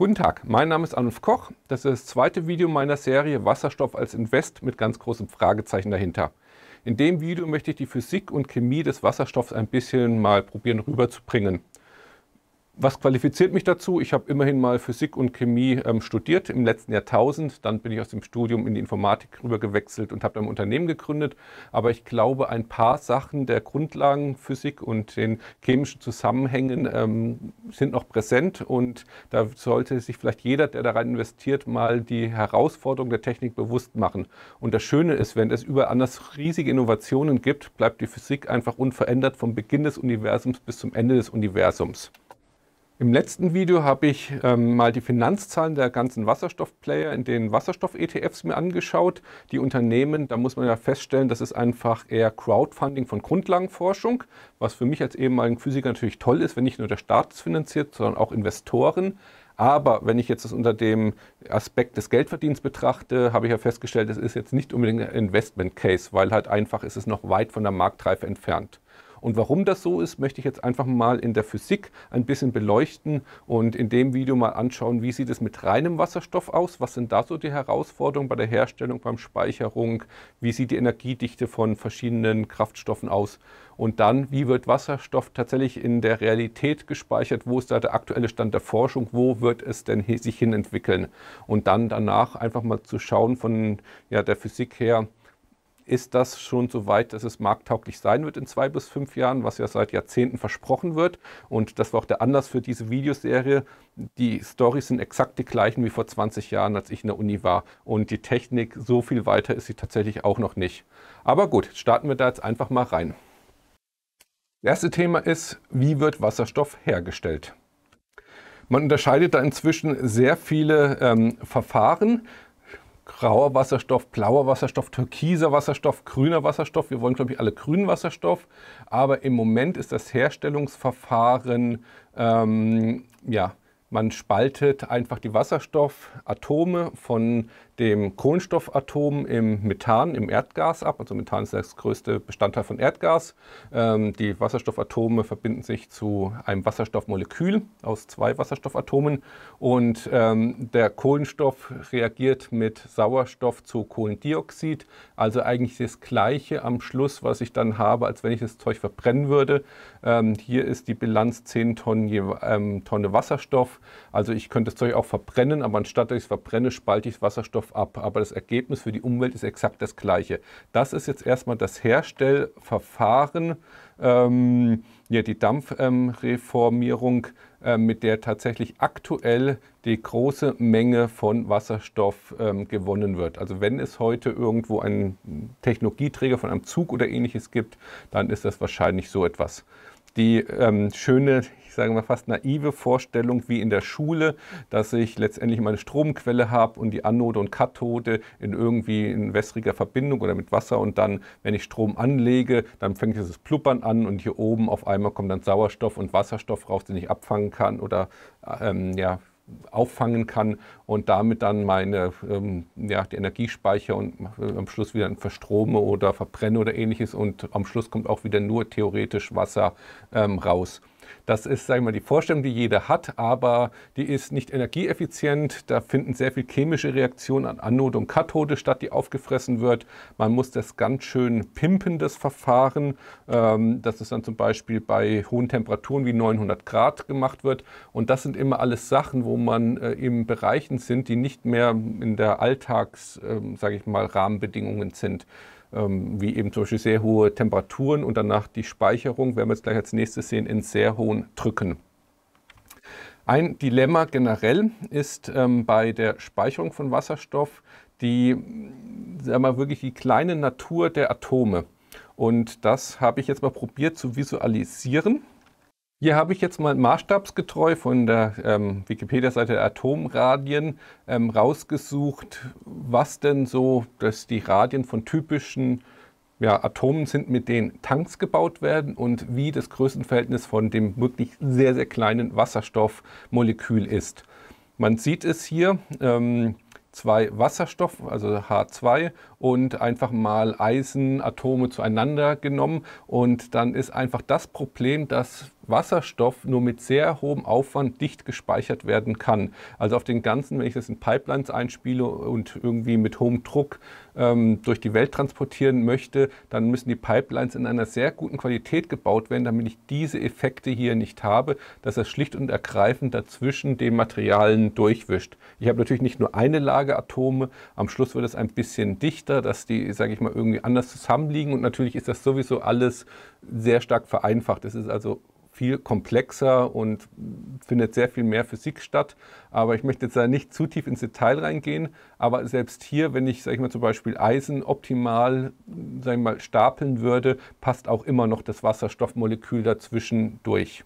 Guten Tag, mein Name ist Anulf Koch. Das ist das zweite Video meiner Serie Wasserstoff als Invest mit ganz großem Fragezeichen dahinter. In dem Video möchte ich die Physik und Chemie des Wasserstoffs ein bisschen mal probieren rüberzubringen. Was qualifiziert mich dazu? Ich habe immerhin mal Physik und Chemie ähm, studiert im letzten Jahrtausend. Dann bin ich aus dem Studium in die Informatik rüber gewechselt und habe dann ein Unternehmen gegründet. Aber ich glaube, ein paar Sachen der Grundlagenphysik und den chemischen Zusammenhängen ähm, sind noch präsent. Und da sollte sich vielleicht jeder, der daran investiert, mal die Herausforderung der Technik bewusst machen. Und das Schöne ist, wenn es überall anders riesige Innovationen gibt, bleibt die Physik einfach unverändert vom Beginn des Universums bis zum Ende des Universums. Im letzten Video habe ich ähm, mal die Finanzzahlen der ganzen Wasserstoffplayer in den Wasserstoff-ETFs mir angeschaut. Die Unternehmen, da muss man ja feststellen, das ist einfach eher Crowdfunding von Grundlagenforschung, was für mich als ehemaligen Physiker natürlich toll ist, wenn nicht nur der Staat es finanziert, sondern auch Investoren. Aber wenn ich jetzt das unter dem Aspekt des Geldverdienens betrachte, habe ich ja festgestellt, es ist jetzt nicht unbedingt ein Investment Case, weil halt einfach ist es noch weit von der Marktreife entfernt. Und warum das so ist, möchte ich jetzt einfach mal in der Physik ein bisschen beleuchten und in dem Video mal anschauen, wie sieht es mit reinem Wasserstoff aus, was sind da so die Herausforderungen bei der Herstellung, beim Speicherung, wie sieht die Energiedichte von verschiedenen Kraftstoffen aus und dann, wie wird Wasserstoff tatsächlich in der Realität gespeichert, wo ist da der aktuelle Stand der Forschung, wo wird es denn sich hin entwickeln und dann danach einfach mal zu schauen von ja, der Physik her, ist das schon so weit, dass es markttauglich sein wird in zwei bis fünf Jahren, was ja seit Jahrzehnten versprochen wird. Und das war auch der Anlass für diese Videoserie. Die Storys sind exakt die gleichen wie vor 20 Jahren, als ich in der Uni war. Und die Technik, so viel weiter ist sie tatsächlich auch noch nicht. Aber gut, starten wir da jetzt einfach mal rein. Das erste Thema ist, wie wird Wasserstoff hergestellt? Man unterscheidet da inzwischen sehr viele ähm, Verfahren grauer Wasserstoff, blauer Wasserstoff, türkiser Wasserstoff, grüner Wasserstoff. Wir wollen, glaube ich, alle grünen Wasserstoff. Aber im Moment ist das Herstellungsverfahren ähm, ja, man spaltet einfach die Wasserstoffatome von dem Kohlenstoffatom im Methan, im Erdgas ab. Also Methan ist das größte Bestandteil von Erdgas. Ähm, die Wasserstoffatome verbinden sich zu einem Wasserstoffmolekül aus zwei Wasserstoffatomen und ähm, der Kohlenstoff reagiert mit Sauerstoff zu Kohlendioxid. Also eigentlich das Gleiche am Schluss, was ich dann habe, als wenn ich das Zeug verbrennen würde. Ähm, hier ist die Bilanz 10 Tonnen, ähm, Tonne Wasserstoff also ich könnte das Zeug auch verbrennen, aber anstatt dass ich es verbrenne, spalte ich Wasserstoff ab. Aber das Ergebnis für die Umwelt ist exakt das gleiche. Das ist jetzt erstmal das Herstellverfahren, ähm, ja, die Dampfreformierung, ähm, äh, mit der tatsächlich aktuell die große Menge von Wasserstoff ähm, gewonnen wird. Also wenn es heute irgendwo einen Technologieträger von einem Zug oder ähnliches gibt, dann ist das wahrscheinlich so etwas die ähm, schöne, ich sage mal fast naive Vorstellung wie in der Schule, dass ich letztendlich meine Stromquelle habe und die Anode und Kathode in irgendwie in wässriger Verbindung oder mit Wasser und dann, wenn ich Strom anlege, dann fängt dieses Pluppern an und hier oben auf einmal kommt dann Sauerstoff und Wasserstoff raus, den ich abfangen kann oder ähm, ja, auffangen kann und damit dann meine ähm, ja, die Energiespeicher und äh, am Schluss wieder verstrome oder verbrenne oder ähnliches und am Schluss kommt auch wieder nur theoretisch Wasser ähm, raus. Das ist, sagen wir mal, die Vorstellung, die jeder hat, aber die ist nicht energieeffizient. Da finden sehr viel chemische Reaktionen an Anode und Kathode statt, die aufgefressen wird. Man muss das ganz schön pimpen, das Verfahren. Ähm, das ist dann zum Beispiel bei hohen Temperaturen wie 900 Grad gemacht wird. Und das sind immer alles Sachen, wo man in äh, Bereichen sind, die nicht mehr in der Alltags, ähm, sage ich mal, Rahmenbedingungen sind. Ähm, wie eben zum Beispiel sehr hohe Temperaturen und danach die Speicherung, werden wir jetzt gleich als nächstes sehen, in sehr hohen Drücken. Ein Dilemma generell ist ähm, bei der Speicherung von Wasserstoff die, sagen wir wirklich die kleine Natur der Atome. Und das habe ich jetzt mal probiert zu visualisieren. Hier habe ich jetzt mal maßstabsgetreu von der ähm, Wikipedia-Seite Atomradien ähm, rausgesucht, was denn so, dass die Radien von typischen ja, Atomen sind, mit denen Tanks gebaut werden und wie das Größenverhältnis von dem wirklich sehr, sehr kleinen Wasserstoffmolekül ist. Man sieht es hier, ähm, zwei Wasserstoff, also H2, und einfach mal Eisenatome zueinander genommen. Und dann ist einfach das Problem, dass Wasserstoff nur mit sehr hohem Aufwand dicht gespeichert werden kann. Also auf den ganzen, wenn ich das in Pipelines einspiele und irgendwie mit hohem Druck ähm, durch die Welt transportieren möchte, dann müssen die Pipelines in einer sehr guten Qualität gebaut werden, damit ich diese Effekte hier nicht habe, dass er schlicht und ergreifend dazwischen den Materialien durchwischt. Ich habe natürlich nicht nur eine Lage Atome, am Schluss wird es ein bisschen dichter, dass die, sage ich mal, irgendwie anders zusammenliegen und natürlich ist das sowieso alles sehr stark vereinfacht. Es ist also viel komplexer und findet sehr viel mehr Physik statt. Aber ich möchte jetzt da nicht zu tief ins Detail reingehen. Aber selbst hier, wenn ich, sag ich mal, zum Beispiel Eisen optimal, sag ich mal, stapeln würde, passt auch immer noch das Wasserstoffmolekül dazwischen durch.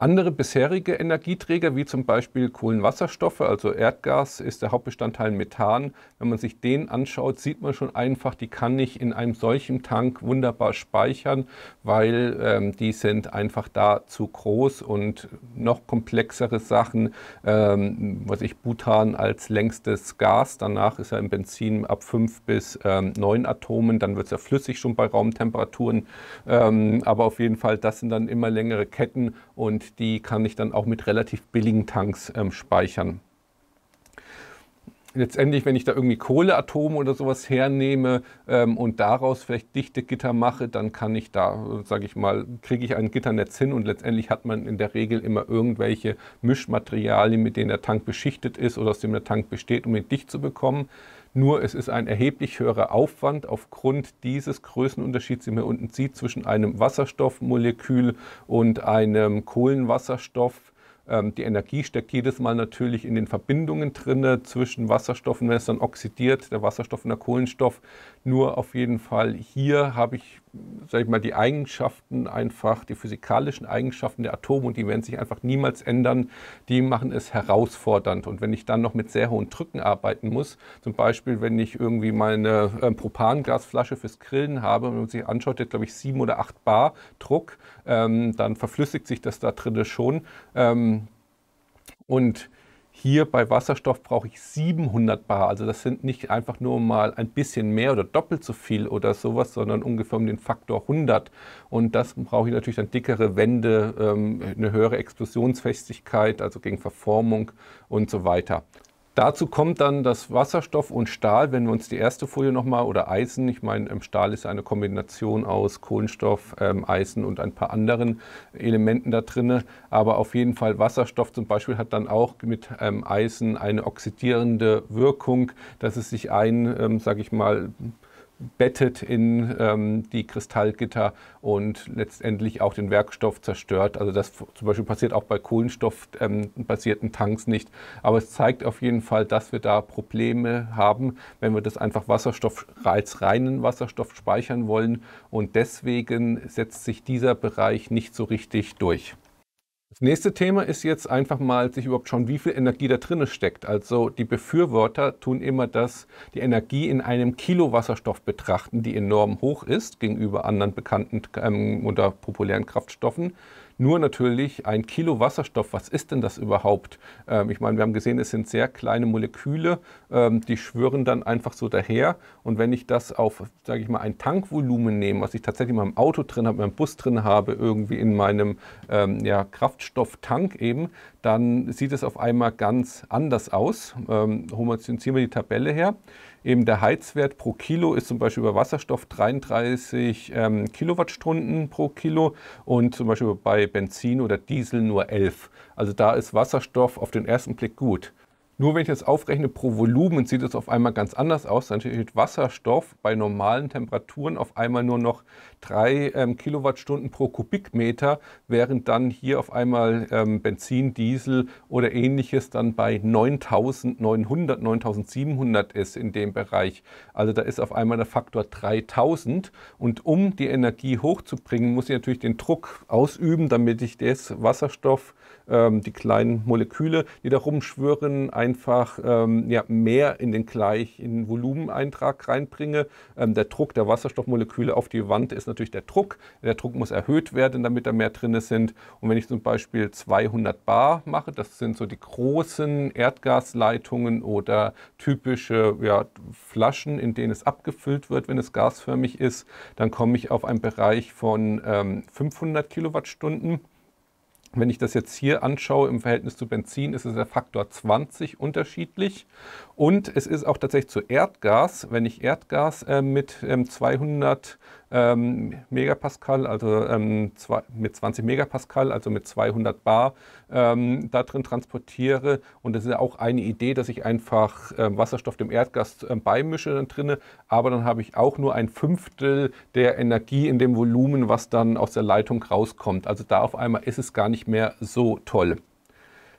Andere bisherige Energieträger, wie zum Beispiel Kohlenwasserstoffe, also Erdgas, ist der Hauptbestandteil Methan. Wenn man sich den anschaut, sieht man schon einfach, die kann ich in einem solchen Tank wunderbar speichern, weil ähm, die sind einfach da zu groß und noch komplexere Sachen, ähm, was ich Butan als längstes Gas, danach ist er im Benzin ab 5 bis ähm, Atomen, dann wird es ja flüssig schon bei Raumtemperaturen, ähm, aber auf jeden Fall, das sind dann immer längere Ketten und die kann ich dann auch mit relativ billigen Tanks ähm, speichern. Letztendlich, wenn ich da irgendwie Kohleatome oder sowas hernehme ähm, und daraus vielleicht dichte Gitter mache, dann kann ich da, sage ich mal, kriege ich ein Gitternetz hin und letztendlich hat man in der Regel immer irgendwelche Mischmaterialien, mit denen der Tank beschichtet ist oder aus dem der Tank besteht, um ihn dicht zu bekommen. Nur es ist ein erheblich höherer Aufwand aufgrund dieses Größenunterschieds, den man unten sieht, zwischen einem Wasserstoffmolekül und einem Kohlenwasserstoff ähm, die Energie steckt jedes Mal natürlich in den Verbindungen drin zwischen Wasserstoffen, wenn es dann oxidiert, der Wasserstoff und der Kohlenstoff. Nur auf jeden Fall hier habe ich sag ich mal, die Eigenschaften einfach, die physikalischen Eigenschaften der Atome und die werden sich einfach niemals ändern, die machen es herausfordernd. Und wenn ich dann noch mit sehr hohen Drücken arbeiten muss, zum Beispiel, wenn ich irgendwie meine äh, Propangasflasche fürs Grillen habe, wenn man sich anschaut, der glaube ich sieben oder acht Bar Druck, ähm, dann verflüssigt sich das da drin schon. Ähm, und hier bei Wasserstoff brauche ich 700 Bar. Also das sind nicht einfach nur mal ein bisschen mehr oder doppelt so viel oder sowas, sondern ungefähr um den Faktor 100. Und das brauche ich natürlich dann dickere Wände, ähm, eine höhere Explosionsfestigkeit, also gegen Verformung und so weiter. Dazu kommt dann, dass Wasserstoff und Stahl, wenn wir uns die erste Folie nochmal, oder Eisen, ich meine, ähm, Stahl ist eine Kombination aus Kohlenstoff, ähm, Eisen und ein paar anderen Elementen da drin, aber auf jeden Fall Wasserstoff zum Beispiel hat dann auch mit ähm, Eisen eine oxidierende Wirkung, dass es sich ein, ähm, sage ich mal, einbettet in ähm, die Kristallgitter und letztendlich auch den Werkstoff zerstört. Also das zum Beispiel passiert auch bei kohlenstoffbasierten ähm, Tanks nicht. Aber es zeigt auf jeden Fall, dass wir da Probleme haben, wenn wir das einfach Wasserstoff als reinen Wasserstoff speichern wollen. Und deswegen setzt sich dieser Bereich nicht so richtig durch. Das nächste Thema ist jetzt einfach mal sich überhaupt schon, wie viel Energie da drin steckt. Also die Befürworter tun immer das, die Energie in einem Kilo Wasserstoff betrachten, die enorm hoch ist gegenüber anderen bekannten ähm, oder populären Kraftstoffen. Nur natürlich ein Kilo Wasserstoff, was ist denn das überhaupt? Ähm, ich meine, wir haben gesehen, es sind sehr kleine Moleküle, ähm, die schwören dann einfach so daher. Und wenn ich das auf, sage ich mal, ein Tankvolumen nehme, was ich tatsächlich in meinem Auto drin habe, in meinem Bus drin habe, irgendwie in meinem ähm, ja, Kraftstofftank eben, dann sieht es auf einmal ganz anders aus. Ähm, holen wir die Tabelle her. Eben der Heizwert pro Kilo ist zum Beispiel bei Wasserstoff 33 ähm, Kilowattstunden pro Kilo und zum Beispiel bei Benzin oder Diesel nur 11. Also da ist Wasserstoff auf den ersten Blick gut. Nur wenn ich das aufrechne pro Volumen, sieht es auf einmal ganz anders aus. Dann steht Wasserstoff bei normalen Temperaturen auf einmal nur noch 3 ähm, Kilowattstunden pro Kubikmeter, während dann hier auf einmal ähm, Benzin, Diesel oder ähnliches dann bei 9900, 9700 ist in dem Bereich. Also da ist auf einmal der Faktor 3000. Und um die Energie hochzubringen, muss ich natürlich den Druck ausüben, damit ich das Wasserstoff, ähm, die kleinen Moleküle, die da rumschwirren, ein einfach ähm, ja, mehr in den gleichen Volumeneintrag reinbringe. Ähm, der Druck der Wasserstoffmoleküle auf die Wand ist natürlich der Druck. Der Druck muss erhöht werden, damit da mehr drin sind. Und wenn ich zum Beispiel 200 Bar mache, das sind so die großen Erdgasleitungen oder typische ja, Flaschen, in denen es abgefüllt wird, wenn es gasförmig ist, dann komme ich auf einen Bereich von ähm, 500 Kilowattstunden. Wenn ich das jetzt hier anschaue im Verhältnis zu Benzin, ist es der Faktor 20 unterschiedlich. Und es ist auch tatsächlich zu Erdgas, wenn ich Erdgas äh, mit ähm, 200 ähm, Megapascal, also ähm, zwei, mit 20 Megapascal, also mit 200 Bar, ähm, da drin transportiere. Und das ist ja auch eine Idee, dass ich einfach ähm, Wasserstoff dem Erdgas ähm, beimische dann drinne, aber dann habe ich auch nur ein Fünftel der Energie in dem Volumen, was dann aus der Leitung rauskommt. Also da auf einmal ist es gar nicht mehr so toll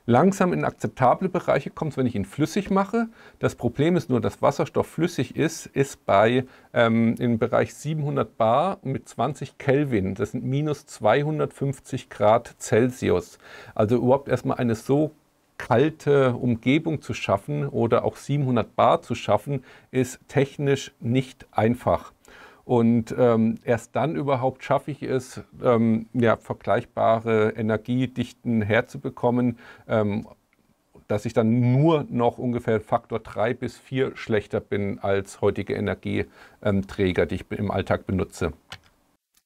langsam in akzeptable Bereiche kommt, wenn ich ihn flüssig mache. Das Problem ist nur, dass Wasserstoff flüssig ist, ist bei ähm, im Bereich 700 Bar mit 20 Kelvin. Das sind minus 250 Grad Celsius. Also überhaupt erstmal eine so kalte Umgebung zu schaffen oder auch 700 Bar zu schaffen, ist technisch nicht einfach. Und ähm, erst dann überhaupt schaffe ich es, ähm, ja, vergleichbare Energiedichten herzubekommen, ähm, dass ich dann nur noch ungefähr Faktor 3 bis 4 schlechter bin als heutige Energieträger, die ich im Alltag benutze.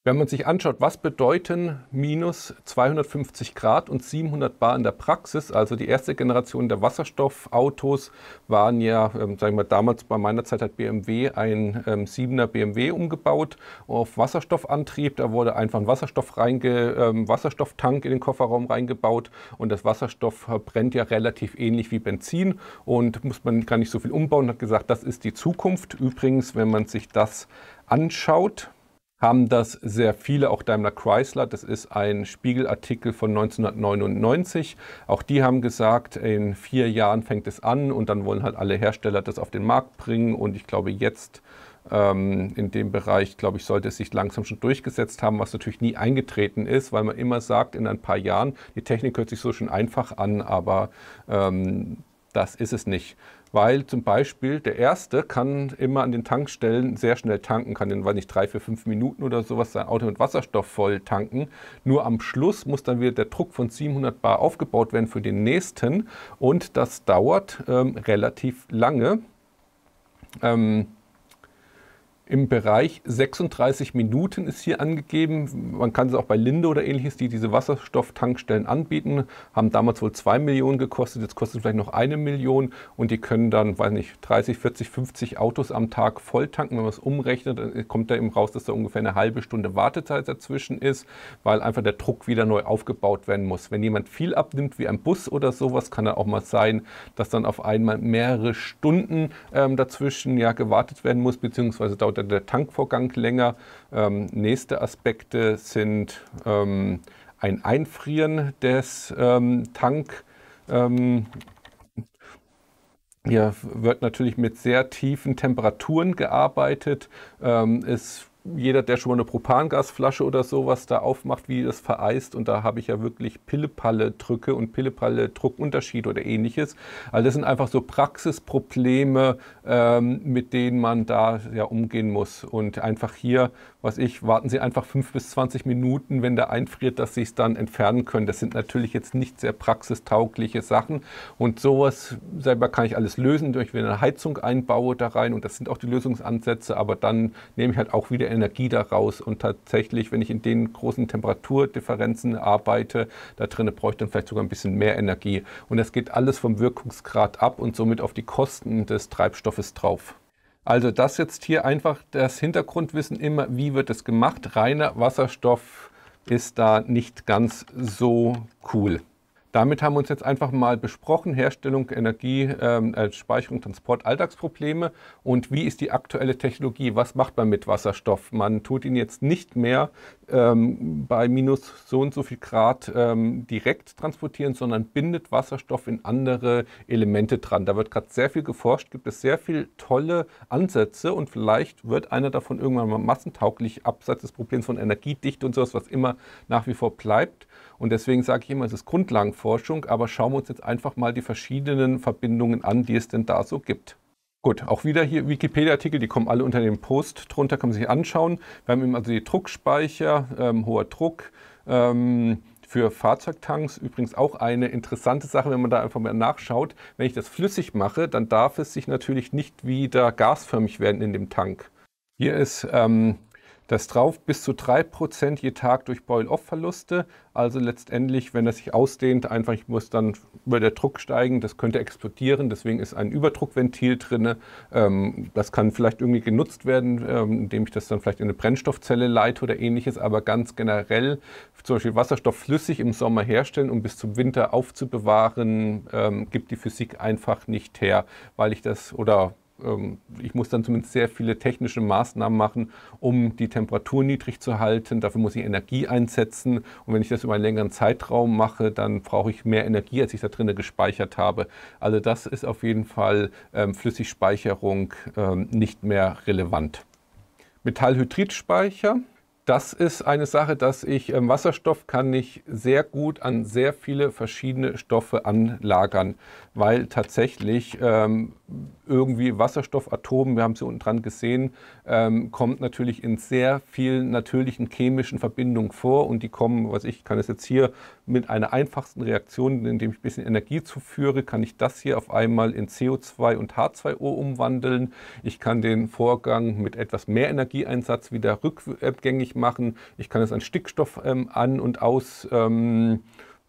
Wenn man sich anschaut, was bedeuten minus 250 Grad und 700 Bar in der Praxis, also die erste Generation der Wasserstoffautos waren ja, ähm, sagen wir damals bei meiner Zeit hat BMW ein ähm, 7er BMW umgebaut auf Wasserstoffantrieb. Da wurde einfach ein Wasserstoff reinge, ähm, Wasserstofftank in den Kofferraum reingebaut und das Wasserstoff äh, brennt ja relativ ähnlich wie Benzin und muss man gar nicht so viel umbauen. Hat gesagt, das ist die Zukunft. Übrigens, wenn man sich das anschaut, haben das sehr viele, auch Daimler Chrysler. Das ist ein Spiegelartikel von 1999. Auch die haben gesagt, in vier Jahren fängt es an und dann wollen halt alle Hersteller das auf den Markt bringen. Und ich glaube, jetzt ähm, in dem Bereich, glaube ich, sollte es sich langsam schon durchgesetzt haben, was natürlich nie eingetreten ist, weil man immer sagt, in ein paar Jahren, die Technik hört sich so schon einfach an, aber ähm, das ist es nicht weil zum Beispiel der Erste kann immer an den Tankstellen sehr schnell tanken, kann in, weiß nicht, drei, vier, fünf Minuten oder sowas sein Auto mit Wasserstoff voll tanken. Nur am Schluss muss dann wieder der Druck von 700 Bar aufgebaut werden für den Nächsten und das dauert ähm, relativ lange. Ähm, im Bereich 36 Minuten ist hier angegeben. Man kann es auch bei Linde oder ähnliches, die diese Wasserstofftankstellen anbieten, haben damals wohl 2 Millionen gekostet, jetzt kostet es vielleicht noch eine Million und die können dann, weiß nicht, 30, 40, 50 Autos am Tag volltanken. Wenn man es umrechnet, kommt da eben raus, dass da ungefähr eine halbe Stunde Wartezeit dazwischen ist, weil einfach der Druck wieder neu aufgebaut werden muss. Wenn jemand viel abnimmt, wie ein Bus oder sowas, kann da auch mal sein, dass dann auf einmal mehrere Stunden ähm, dazwischen ja gewartet werden muss, beziehungsweise dauert oder der Tankvorgang länger. Ähm, nächste Aspekte sind ähm, ein Einfrieren des ähm, Tank. Ähm, hier wird natürlich mit sehr tiefen Temperaturen gearbeitet. Ähm, es jeder, der schon mal eine Propangasflasche oder sowas da aufmacht, wie das vereist, und da habe ich ja wirklich Pillepalle-Drücke und Pillepalle-Druckunterschiede oder ähnliches. Also das sind einfach so Praxisprobleme, ähm, mit denen man da ja umgehen muss. Und einfach hier, was ich, warten Sie einfach fünf bis zwanzig Minuten, wenn der einfriert, dass Sie es dann entfernen können. Das sind natürlich jetzt nicht sehr praxistaugliche Sachen. Und sowas selber kann ich alles lösen, durch wenn ich eine Heizung einbaue da rein. Und das sind auch die Lösungsansätze, aber dann nehme ich halt auch wieder Energie daraus. Und tatsächlich, wenn ich in den großen Temperaturdifferenzen arbeite, da drin bräuchte ich dann vielleicht sogar ein bisschen mehr Energie. Und das geht alles vom Wirkungsgrad ab und somit auf die Kosten des Treibstoffes drauf. Also das jetzt hier einfach das Hintergrundwissen immer, wie wird es gemacht. Reiner Wasserstoff ist da nicht ganz so cool. Damit haben wir uns jetzt einfach mal besprochen, Herstellung, Energie, ähm, äh, Speicherung, Transport, Alltagsprobleme und wie ist die aktuelle Technologie, was macht man mit Wasserstoff? Man tut ihn jetzt nicht mehr ähm, bei minus so und so viel Grad ähm, direkt transportieren, sondern bindet Wasserstoff in andere Elemente dran. Da wird gerade sehr viel geforscht, gibt es sehr viele tolle Ansätze und vielleicht wird einer davon irgendwann mal massentauglich, abseits des Problems von Energiedichte und sowas, was immer nach wie vor bleibt. Und deswegen sage ich immer, es ist Grundlagenforschung. Forschung, aber schauen wir uns jetzt einfach mal die verschiedenen Verbindungen an, die es denn da so gibt. Gut, auch wieder hier Wikipedia-Artikel, die kommen alle unter dem Post drunter, kann man sich anschauen. Wir haben eben also die Druckspeicher, ähm, hoher Druck. Ähm, für Fahrzeugtanks übrigens auch eine interessante Sache, wenn man da einfach mal nachschaut. Wenn ich das flüssig mache, dann darf es sich natürlich nicht wieder gasförmig werden in dem Tank. Hier ist ähm, das Drauf bis zu 3% je Tag durch Boil-Off-Verluste. Also letztendlich, wenn das sich ausdehnt, einfach ich muss dann über der Druck steigen. Das könnte explodieren. Deswegen ist ein Überdruckventil drin. Ähm, das kann vielleicht irgendwie genutzt werden, ähm, indem ich das dann vielleicht in eine Brennstoffzelle leite oder ähnliches. Aber ganz generell zum Beispiel Wasserstoff flüssig im Sommer herstellen, um bis zum Winter aufzubewahren, ähm, gibt die Physik einfach nicht her, weil ich das oder ähm, ich muss dann zumindest sehr viele technische Maßnahmen machen, um die Temperatur niedrig zu halten. Dafür muss ich Energie einsetzen. Und wenn ich das über einen längeren Zeitraum mache, dann brauche ich mehr Energie, als ich da drinnen gespeichert habe. Also das ist auf jeden Fall ähm, Flüssigspeicherung ähm, nicht mehr relevant. Metallhydridspeicher. Das ist eine Sache, dass ich ähm, Wasserstoff kann ich sehr gut an sehr viele verschiedene Stoffe anlagern, weil tatsächlich ähm, irgendwie Wasserstoffatomen, wir haben sie unten dran gesehen, ähm, kommt natürlich in sehr vielen natürlichen chemischen Verbindungen vor und die kommen, was ich kann es jetzt hier mit einer einfachsten Reaktion, indem ich ein bisschen Energie zuführe, kann ich das hier auf einmal in CO2 und H2O umwandeln. Ich kann den Vorgang mit etwas mehr Energieeinsatz wieder rückgängig machen. Ich kann es an Stickstoff ähm, an und aus ähm,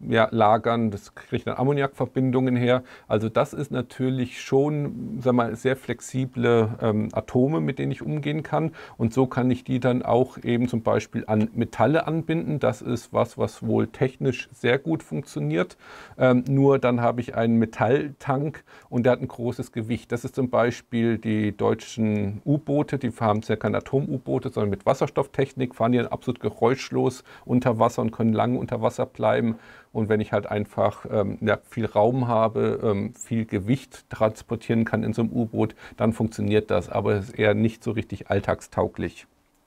ja, lagern, das kriegt dann Ammoniakverbindungen her. Also das ist natürlich schon sag mal, sehr flexible ähm, Atome, mit denen ich umgehen kann. Und so kann ich die dann auch eben zum Beispiel an Metalle anbinden. Das ist was, was wohl technisch sehr gut funktioniert. Ähm, nur dann habe ich einen Metalltank und der hat ein großes Gewicht. Das ist zum Beispiel die deutschen U-Boote, die haben ja keine Atom-U-Boote, sondern mit Wasserstofftechnik fahren die dann absolut geräuschlos unter Wasser und können lange unter Wasser bleiben und wenn ich halt einfach ähm, ja, viel Raum habe, ähm, viel Gewicht transportieren kann in so einem U-Boot, dann funktioniert das. Aber es ist eher nicht so richtig alltagstauglich.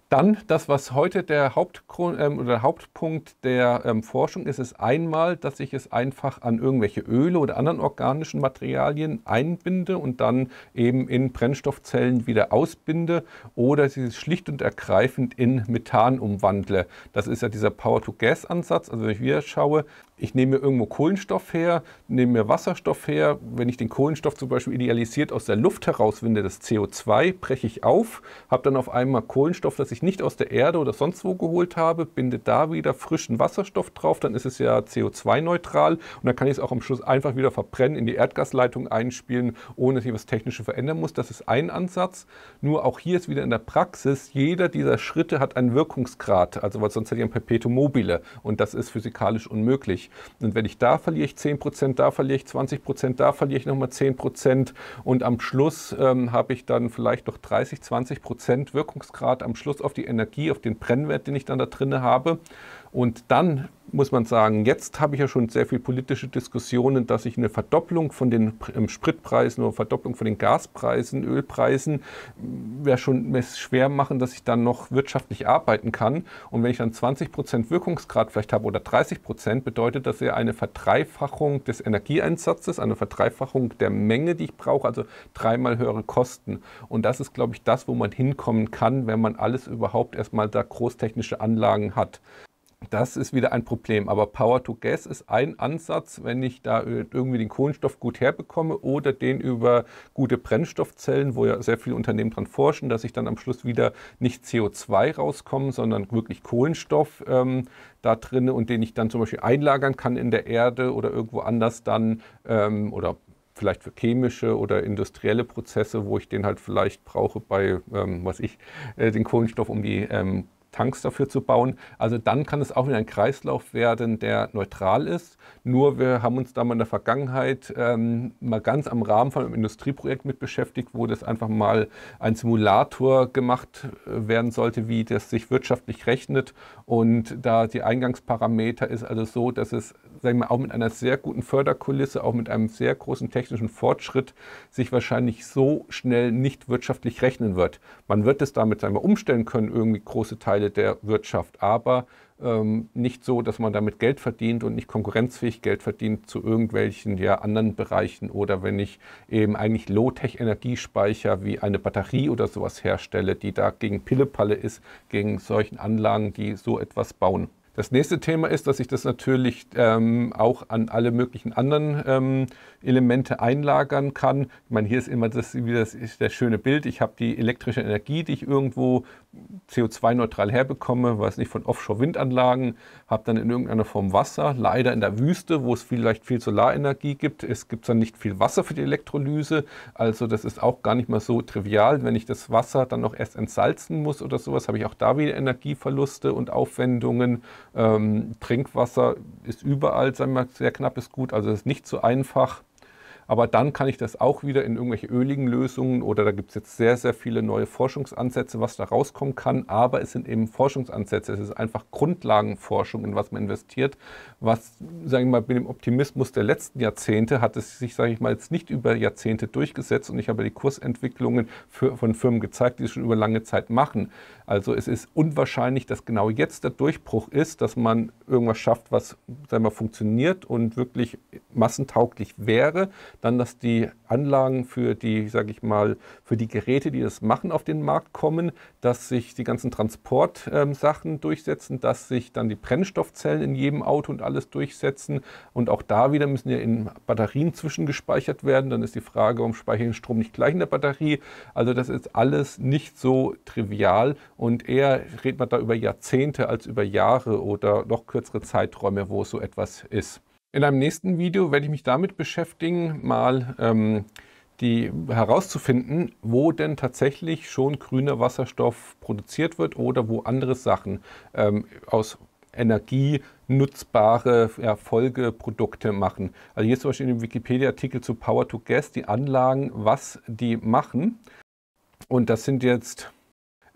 Dann das, was heute der Hauptgrund, ähm, oder Hauptpunkt der ähm, Forschung ist, ist einmal, dass ich es einfach an irgendwelche Öle oder anderen organischen Materialien einbinde und dann eben in Brennstoffzellen wieder ausbinde oder sie schlicht und ergreifend in Methan umwandle. Das ist ja dieser Power-to-Gas-Ansatz. Also wenn ich wieder schaue, ich nehme mir irgendwo Kohlenstoff her, nehme mir Wasserstoff her. Wenn ich den Kohlenstoff zum Beispiel idealisiert aus der Luft herauswinde, das CO2, breche ich auf, habe dann auf einmal Kohlenstoff, das ich nicht aus der Erde oder sonst wo geholt habe, binde da wieder frischen Wasserstoff drauf, dann ist es ja CO2-neutral und dann kann ich es auch am Schluss einfach wieder verbrennen, in die Erdgasleitung einspielen, ohne dass ich was Technisches verändern muss. Das ist ein Ansatz. Nur auch hier ist wieder in der Praxis, jeder dieser Schritte hat einen Wirkungsgrad, also weil sonst hätte ich ein Perpetuum mobile und das ist physikalisch unmöglich. Und wenn ich da verliere ich 10 da verliere ich 20 da verliere ich nochmal 10 und am Schluss ähm, habe ich dann vielleicht noch 30, 20 Wirkungsgrad am Schluss auf die Energie, auf den Brennwert, den ich dann da drinne habe. Und dann muss man sagen, jetzt habe ich ja schon sehr viel politische Diskussionen, dass ich eine Verdopplung von den ähm, Spritpreisen oder Verdopplung von den Gaspreisen, Ölpreisen, mm, wäre schon schwer machen, dass ich dann noch wirtschaftlich arbeiten kann. Und wenn ich dann 20 Prozent Wirkungsgrad vielleicht habe oder 30 Prozent, bedeutet das ja eine Verdreifachung des Energieeinsatzes, eine Verdreifachung der Menge, die ich brauche, also dreimal höhere Kosten. Und das ist, glaube ich, das, wo man hinkommen kann, wenn man alles überhaupt erstmal da großtechnische Anlagen hat. Das ist wieder ein Problem. Aber Power to Gas ist ein Ansatz, wenn ich da äh, irgendwie den Kohlenstoff gut herbekomme oder den über gute Brennstoffzellen, wo ja sehr viele Unternehmen dran forschen, dass ich dann am Schluss wieder nicht CO2 rauskomme, sondern wirklich Kohlenstoff ähm, da drin und den ich dann zum Beispiel einlagern kann in der Erde oder irgendwo anders dann ähm, oder vielleicht für chemische oder industrielle Prozesse, wo ich den halt vielleicht brauche bei, ähm, was ich, äh, den Kohlenstoff, um die ähm, Tanks dafür zu bauen. Also dann kann es auch wieder ein Kreislauf werden, der neutral ist. Nur wir haben uns da mal in der Vergangenheit ähm, mal ganz am Rahmen von einem Industrieprojekt mit beschäftigt, wo das einfach mal ein Simulator gemacht äh, werden sollte, wie das sich wirtschaftlich rechnet. Und da die Eingangsparameter ist also so, dass es sagen wir, auch mit einer sehr guten Förderkulisse, auch mit einem sehr großen technischen Fortschritt sich wahrscheinlich so schnell nicht wirtschaftlich rechnen wird. Man wird es damit einmal umstellen können, irgendwie große Teile Teile der Wirtschaft, aber ähm, nicht so, dass man damit Geld verdient und nicht konkurrenzfähig Geld verdient zu irgendwelchen ja, anderen Bereichen oder wenn ich eben eigentlich Low-Tech-Energiespeicher wie eine Batterie oder sowas herstelle, die da gegen Pillepalle ist, gegen solchen Anlagen, die so etwas bauen. Das nächste Thema ist, dass ich das natürlich ähm, auch an alle möglichen anderen ähm, Elemente einlagern kann. Ich meine, hier ist immer das, wieder das, das schöne Bild. Ich habe die elektrische Energie, die ich irgendwo CO2-neutral herbekomme, weiß nicht, von Offshore-Windanlagen, habe dann in irgendeiner Form Wasser, leider in der Wüste, wo es vielleicht viel Solarenergie gibt. Es gibt dann nicht viel Wasser für die Elektrolyse. Also das ist auch gar nicht mal so trivial, wenn ich das Wasser dann noch erst entsalzen muss oder sowas, habe ich auch da wieder Energieverluste und Aufwendungen. Ähm, Trinkwasser ist überall sagen wir, mal, sehr knappes Gut, also es ist nicht so einfach, aber dann kann ich das auch wieder in irgendwelche öligen Lösungen oder da gibt es jetzt sehr, sehr viele neue Forschungsansätze, was da rauskommen kann. Aber es sind eben Forschungsansätze. Es ist einfach Grundlagenforschung, in was man investiert. Was, sage ich mal, mit dem Optimismus der letzten Jahrzehnte hat es sich, sage ich mal, jetzt nicht über Jahrzehnte durchgesetzt. Und ich habe die Kursentwicklungen für, von Firmen gezeigt, die es schon über lange Zeit machen. Also es ist unwahrscheinlich, dass genau jetzt der Durchbruch ist, dass man irgendwas schafft, was, sagen wir, funktioniert und wirklich massentauglich wäre dann, dass die Anlagen für die, sage ich mal, für die Geräte, die das machen, auf den Markt kommen, dass sich die ganzen Transportsachen ähm, durchsetzen, dass sich dann die Brennstoffzellen in jedem Auto und alles durchsetzen. Und auch da wieder müssen ja in Batterien zwischengespeichert werden. Dann ist die Frage, warum speichere ich den Strom nicht gleich in der Batterie? Also das ist alles nicht so trivial und eher redet man da über Jahrzehnte als über Jahre oder noch kürzere Zeiträume, wo so etwas ist. In einem nächsten Video werde ich mich damit beschäftigen, mal ähm, die herauszufinden, wo denn tatsächlich schon grüner Wasserstoff produziert wird oder wo andere Sachen ähm, aus Energie nutzbare ja, Folgeprodukte machen. Also hier zum Beispiel in dem Wikipedia-Artikel zu Power to Gas, die Anlagen, was die machen. Und das sind jetzt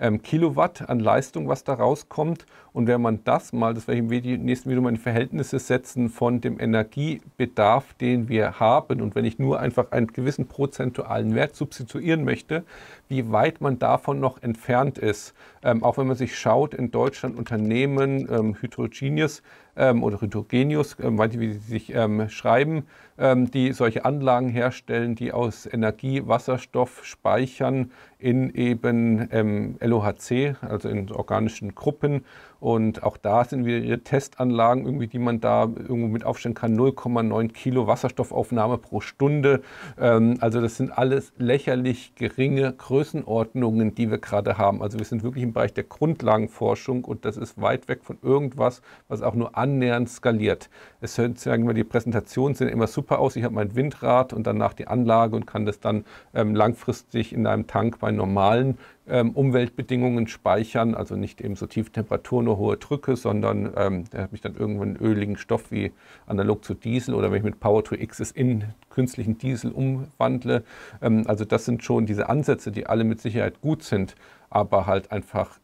ähm, Kilowatt an Leistung, was da rauskommt. Und wenn man das mal, das werde ich im nächsten Video mal in Verhältnisse setzen von dem Energiebedarf, den wir haben. Und wenn ich nur einfach einen gewissen prozentualen Wert substituieren möchte, wie weit man davon noch entfernt ist. Ähm, auch wenn man sich schaut, in Deutschland Unternehmen, ähm, Hydrogeneous ähm, oder Hydrogenius, ähm, manche wie sie sich ähm, schreiben, ähm, die solche Anlagen herstellen, die aus Energie, Wasserstoff speichern in eben ähm, LOHC, also in organischen Gruppen und auch da sind wieder Testanlagen, irgendwie, die man da irgendwo mit aufstellen kann. 0,9 Kilo Wasserstoffaufnahme pro Stunde. Ähm, also das sind alles lächerlich geringe Größenordnungen, die wir gerade haben. Also wir sind wirklich im Bereich der Grundlagenforschung und das ist weit weg von irgendwas, was auch nur annähernd skaliert. Es hört, sagen wir, die Präsentationen sehen immer super aus. Ich habe mein Windrad und danach die Anlage und kann das dann ähm, langfristig in einem Tank bei normalen ähm, Umweltbedingungen speichern, also nicht eben so tiefe Temperaturen nur hohe Drücke, sondern ähm, da habe ich dann irgendwann einen öligen Stoff wie analog zu Diesel oder wenn ich mit Power to X es in künstlichen Diesel umwandle. Ähm, also das sind schon diese Ansätze, die alle mit Sicherheit gut sind, aber halt einfach,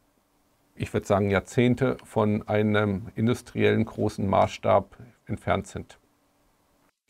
ich würde sagen, Jahrzehnte von einem industriellen großen Maßstab entfernt sind.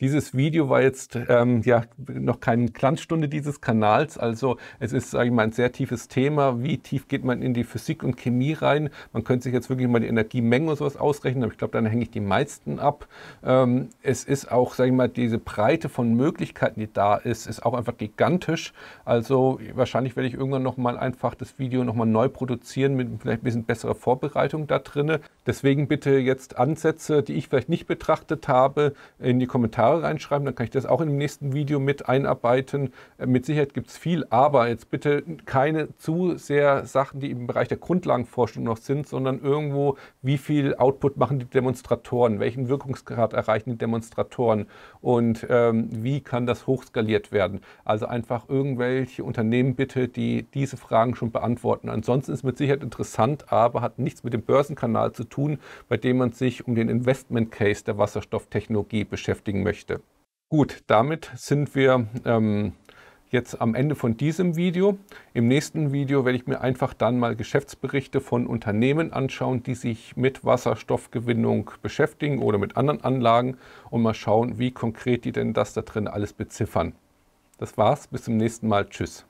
Dieses Video war jetzt ähm, ja noch keine Glanzstunde dieses Kanals, also es ist, sage ich mal, ein sehr tiefes Thema. Wie tief geht man in die Physik und Chemie rein? Man könnte sich jetzt wirklich mal die Energiemengen und sowas ausrechnen, aber ich glaube, dann hänge ich die meisten ab. Ähm, es ist auch, sage ich mal, diese Breite von Möglichkeiten, die da ist, ist auch einfach gigantisch. Also wahrscheinlich werde ich irgendwann nochmal einfach das Video nochmal neu produzieren mit vielleicht ein bisschen besserer Vorbereitung da drinne. Deswegen bitte jetzt Ansätze, die ich vielleicht nicht betrachtet habe, in die Kommentare Jahre reinschreiben, dann kann ich das auch im nächsten Video mit einarbeiten. Äh, mit Sicherheit gibt es viel, aber jetzt bitte keine zu sehr Sachen, die im Bereich der Grundlagenforschung noch sind, sondern irgendwo, wie viel Output machen die Demonstratoren, welchen Wirkungsgrad erreichen die Demonstratoren und ähm, wie kann das hochskaliert werden. Also einfach irgendwelche Unternehmen bitte, die diese Fragen schon beantworten. Ansonsten ist mit Sicherheit interessant, aber hat nichts mit dem Börsenkanal zu tun, bei dem man sich um den Investment Case der Wasserstofftechnologie beschäftigen möchte möchte. Gut, damit sind wir ähm, jetzt am Ende von diesem Video. Im nächsten Video werde ich mir einfach dann mal Geschäftsberichte von Unternehmen anschauen, die sich mit Wasserstoffgewinnung beschäftigen oder mit anderen Anlagen und mal schauen, wie konkret die denn das da drin alles beziffern. Das war's, bis zum nächsten Mal. Tschüss.